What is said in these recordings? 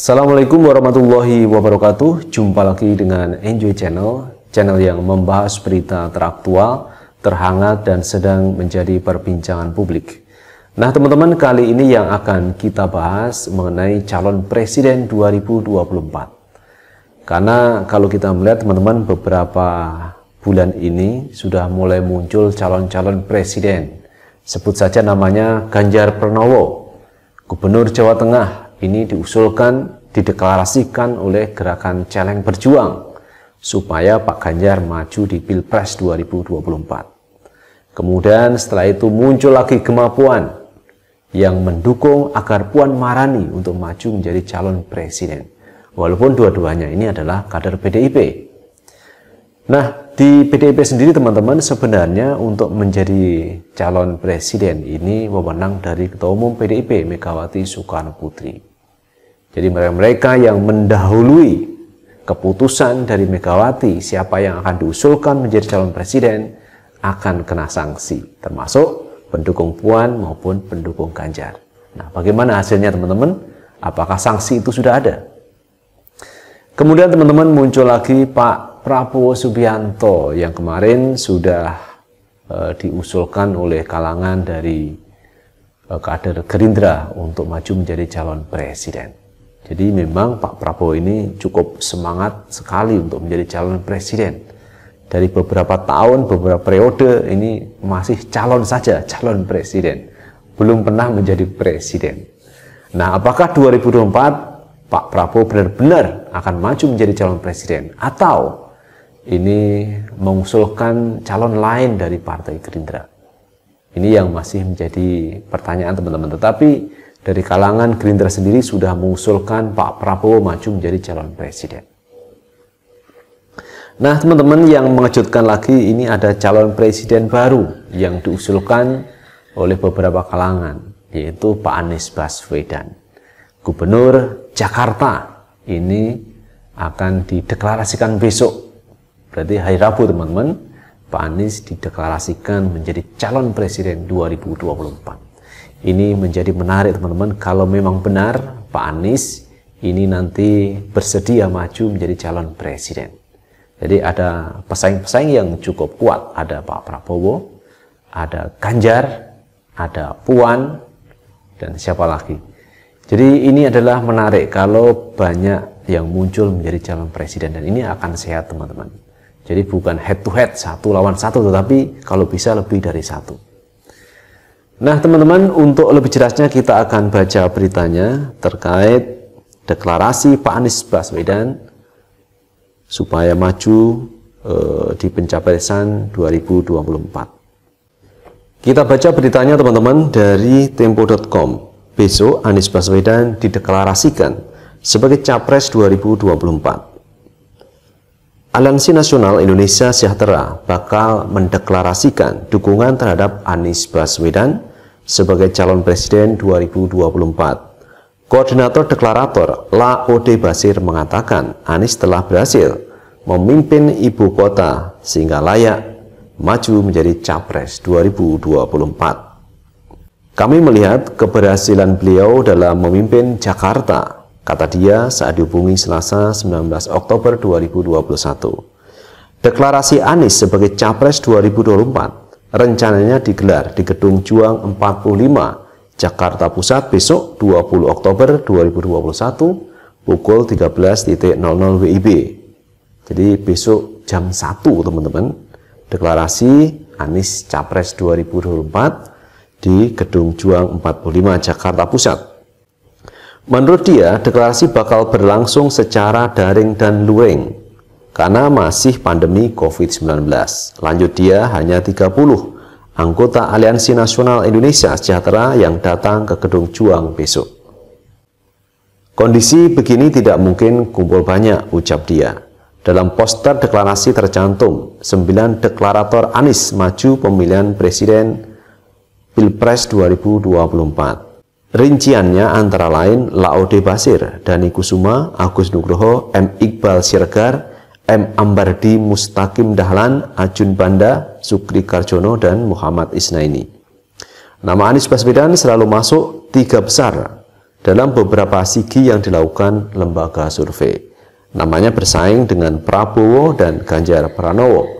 Assalamualaikum warahmatullahi wabarakatuh. Jumpa lagi dengan Enjoy Channel, channel yang membahas berita teraktual, terhangat dan sedang menjadi perbincangan publik. Nah, teman-teman, kali ini yang akan kita bahas mengenai calon presiden 2024. Karena kalau kita melihat teman-teman beberapa bulan ini sudah mulai muncul calon-calon presiden. Sebut saja namanya Ganjar Pranowo, Gubernur Jawa Tengah ini diusulkan, dideklarasikan oleh gerakan Celeng Berjuang supaya Pak Ganjar maju di Pilpres 2024. Kemudian setelah itu muncul lagi kemampuan yang mendukung agar Puan Marani untuk maju menjadi calon presiden. Walaupun dua-duanya ini adalah kader PDIP. Nah, di PDIP sendiri teman-teman sebenarnya untuk menjadi calon presiden ini wewenang dari Ketua Umum PDIP Megawati Soekarno Putri. Jadi mereka mereka yang mendahului keputusan dari Megawati siapa yang akan diusulkan menjadi calon presiden akan kena sanksi, termasuk pendukung Puan maupun pendukung Ganjar. Nah, bagaimana hasilnya teman-teman? Apakah sanksi itu sudah ada? Kemudian teman-teman muncul lagi Pak Prabowo Subianto yang kemarin sudah e, diusulkan oleh kalangan dari e, kader Gerindra untuk maju menjadi calon presiden. Jadi memang Pak Prabowo ini cukup semangat sekali untuk menjadi calon presiden. Dari beberapa tahun, beberapa periode ini masih calon saja, calon presiden. Belum pernah menjadi presiden. Nah, apakah 2024 Pak Prabowo benar-benar akan maju menjadi calon presiden atau ini mengusulkan calon lain dari Partai Gerindra? Ini yang masih menjadi pertanyaan teman-teman. Tetapi dari kalangan Gerindra sendiri sudah mengusulkan Pak Prabowo maju menjadi calon presiden. Nah, teman-teman yang mengejutkan lagi ini ada calon presiden baru yang diusulkan oleh beberapa kalangan, yaitu Pak Anies Baswedan. Gubernur Jakarta ini akan dideklarasikan besok. Berarti hari Rabu, teman-teman, Pak Anies dideklarasikan menjadi calon presiden 2024 ini menjadi menarik teman-teman kalau memang benar Pak Anies ini nanti bersedia maju menjadi calon presiden. Jadi ada pesaing-pesaing yang cukup kuat, ada Pak Prabowo, ada Ganjar, ada Puan, dan siapa lagi. Jadi ini adalah menarik kalau banyak yang muncul menjadi calon presiden dan ini akan sehat teman-teman. Jadi bukan head to head satu lawan satu, tetapi kalau bisa lebih dari satu. Nah, teman-teman, untuk lebih jelasnya kita akan baca beritanya terkait deklarasi Pak Anies Baswedan supaya maju e, di pencapresan 2024. Kita baca beritanya teman-teman dari tempo.com. Besok Anies Baswedan dideklarasikan sebagai capres 2024. Aliansi Nasional Indonesia Sejahtera bakal mendeklarasikan dukungan terhadap Anies Baswedan sebagai calon presiden 2024. Koordinator deklarator Laode Basir mengatakan Anies telah berhasil memimpin ibu kota sehingga layak maju menjadi capres 2024. Kami melihat keberhasilan beliau dalam memimpin Jakarta, kata dia saat dihubungi Selasa 19 Oktober 2021. Deklarasi Anies sebagai capres 2024 rencananya digelar di Gedung Juang 45, Jakarta Pusat besok 20 Oktober 2021 pukul 13.00 WIB. Jadi besok jam 1 teman-teman, deklarasi Anies Capres 2024 di Gedung Juang 45 Jakarta Pusat. Menurut dia, deklarasi bakal berlangsung secara daring dan luring karena masih pandemi COVID-19. Lanjut dia hanya 30 anggota Aliansi Nasional Indonesia Sejahtera yang datang ke Gedung Juang besok. Kondisi begini tidak mungkin kumpul banyak, ucap dia. Dalam poster deklarasi tercantum, 9 deklarator Anies maju pemilihan presiden Pilpres 2024. Rinciannya antara lain Laode Basir, Dani Kusuma, Agus Nugroho, M. Iqbal Sirgar, M. Ambardi, Mustaqim Dahlan, Ajun Banda, Sukri Karjono, dan Muhammad Isnaini. Nama Anies Baswedan selalu masuk tiga besar dalam beberapa sigi yang dilakukan lembaga survei. Namanya bersaing dengan Prabowo dan Ganjar Pranowo.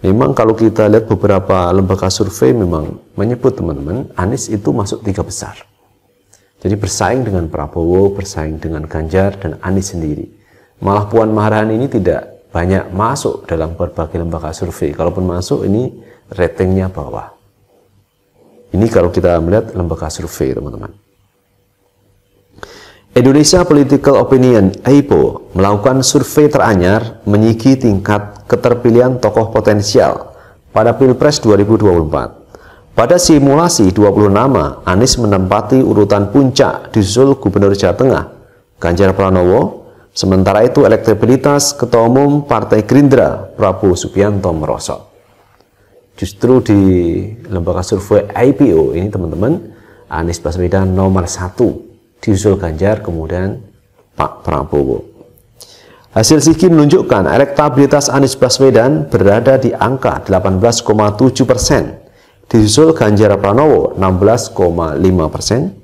Memang kalau kita lihat beberapa lembaga survei memang menyebut teman-teman, Anies itu masuk tiga besar. Jadi bersaing dengan Prabowo, bersaing dengan Ganjar, dan Anies sendiri. Malah Puan Maharani ini tidak banyak masuk dalam berbagai lembaga survei. Kalaupun masuk ini ratingnya bawah. Ini kalau kita melihat lembaga survei teman-teman. Indonesia Political Opinion (APO) melakukan survei teranyar menyiki tingkat keterpilihan tokoh potensial pada Pilpres 2024. Pada simulasi 20 nama, Anies menempati urutan puncak di Gubernur Jawa Tengah, Ganjar Pranowo, Sementara itu elektabilitas Ketua Umum Partai Gerindra Prabowo Subianto merosot. Justru di lembaga survei IPO ini teman-teman, Anies Baswedan nomor satu diusul Ganjar kemudian Pak Prabowo. Hasil Siki menunjukkan elektabilitas Anies Baswedan berada di angka 18,7 persen, disusul Ganjar Pranowo 16,5 persen,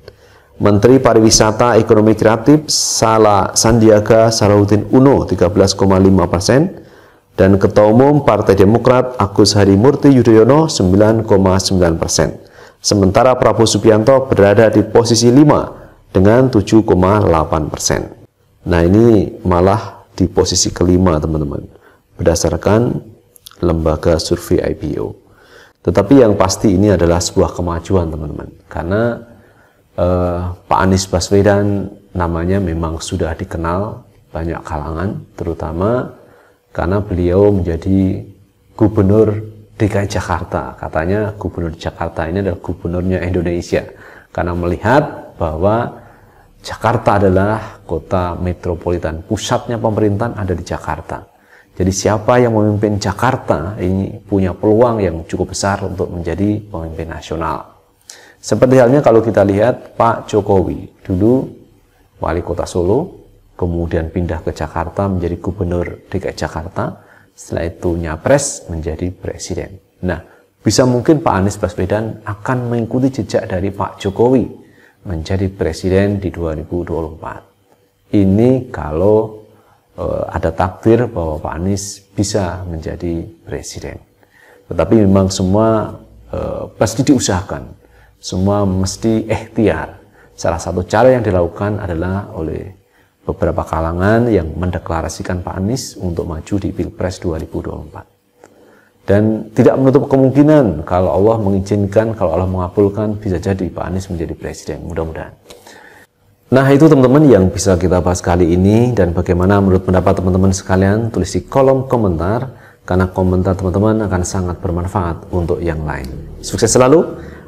Menteri Pariwisata Ekonomi Kreatif Sala Sandiaga Salahuddin Uno 13,5 persen dan Ketua Umum Partai Demokrat Agus Harimurti Yudhoyono 9,9 persen. Sementara Prabowo Subianto berada di posisi 5 dengan 7,8 persen. Nah ini malah di posisi kelima teman-teman berdasarkan lembaga survei IPO. Tetapi yang pasti ini adalah sebuah kemajuan teman-teman karena eh, Pak Anies Baswedan namanya memang sudah dikenal banyak kalangan, terutama karena beliau menjadi gubernur DKI Jakarta. Katanya gubernur Jakarta ini adalah gubernurnya Indonesia karena melihat bahwa Jakarta adalah kota metropolitan, pusatnya pemerintahan ada di Jakarta. Jadi siapa yang memimpin Jakarta ini punya peluang yang cukup besar untuk menjadi pemimpin nasional. Seperti halnya kalau kita lihat Pak Jokowi, dulu wali kota Solo, kemudian pindah ke Jakarta menjadi gubernur DKI Jakarta, setelah itu nyapres menjadi presiden. Nah, bisa mungkin Pak Anies Baswedan akan mengikuti jejak dari Pak Jokowi menjadi presiden di 2024. Ini kalau e, ada takdir bahwa Pak Anies bisa menjadi presiden. Tetapi memang semua e, pasti diusahakan semua mesti ikhtiar. Eh, Salah satu cara yang dilakukan adalah oleh beberapa kalangan yang mendeklarasikan Pak Anies untuk maju di Pilpres 2024. Dan tidak menutup kemungkinan kalau Allah mengizinkan, kalau Allah mengabulkan, bisa jadi Pak Anies menjadi presiden. Mudah-mudahan. Nah itu teman-teman yang bisa kita bahas kali ini dan bagaimana menurut pendapat teman-teman sekalian tulis di kolom komentar karena komentar teman-teman akan sangat bermanfaat untuk yang lain. Sukses selalu,